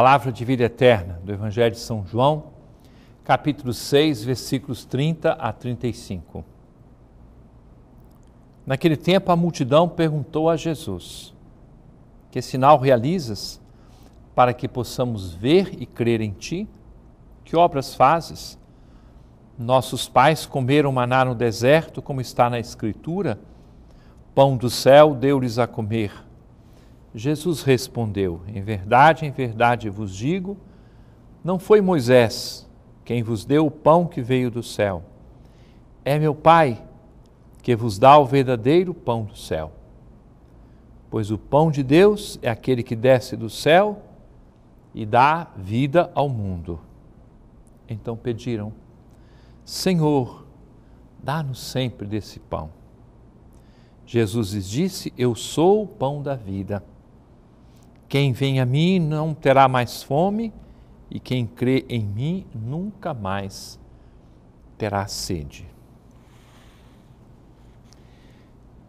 Palavra de vida eterna do Evangelho de São João, capítulo 6, versículos 30 a 35. Naquele tempo a multidão perguntou a Jesus: Que sinal realizas para que possamos ver e crer em ti? Que obras fazes? Nossos pais comeram maná no deserto, como está na Escritura. Pão do céu deu-lhes a comer. Jesus respondeu: Em verdade, em verdade vos digo, não foi Moisés quem vos deu o pão que veio do céu. É meu Pai que vos dá o verdadeiro pão do céu. Pois o pão de Deus é aquele que desce do céu e dá vida ao mundo. Então pediram: Senhor, dá-nos sempre desse pão. Jesus lhes disse: Eu sou o pão da vida. Quem vem a mim não terá mais fome, e quem crê em mim nunca mais terá sede.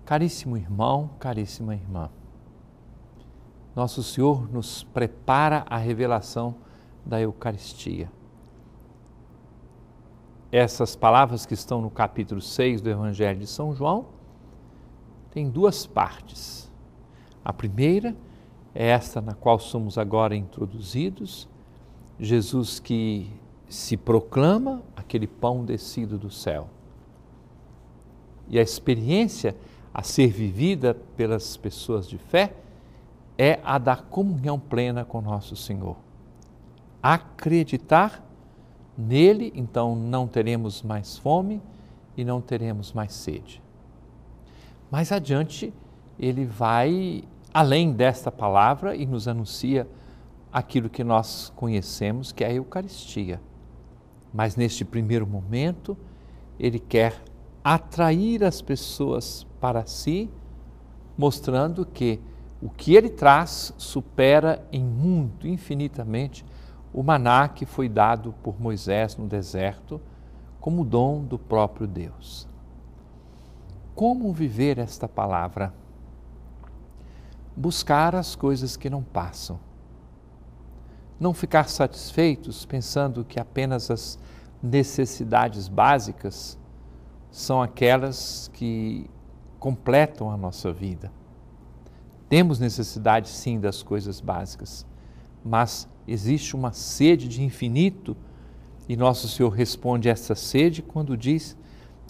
Caríssimo irmão, caríssima irmã, Nosso Senhor nos prepara a revelação da Eucaristia. Essas palavras que estão no capítulo 6 do Evangelho de São João têm duas partes. A primeira é é esta na qual somos agora introduzidos. Jesus que se proclama aquele pão descido do céu. E a experiência a ser vivida pelas pessoas de fé é a da comunhão plena com nosso Senhor. Acreditar nele, então não teremos mais fome e não teremos mais sede. Mais adiante, ele vai além desta palavra e nos anuncia aquilo que nós conhecemos, que é a Eucaristia. Mas neste primeiro momento, ele quer atrair as pessoas para si, mostrando que o que ele traz supera em muito, infinitamente, o maná que foi dado por Moisés no deserto como dom do próprio Deus. Como viver esta palavra? buscar as coisas que não passam. Não ficar satisfeitos pensando que apenas as necessidades básicas são aquelas que completam a nossa vida. Temos necessidade sim das coisas básicas, mas existe uma sede de infinito e nosso Senhor responde a essa sede quando diz: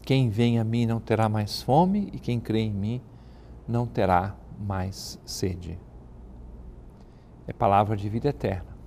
Quem vem a mim não terá mais fome, e quem crê em mim não terá mais sede. É palavra de vida eterna.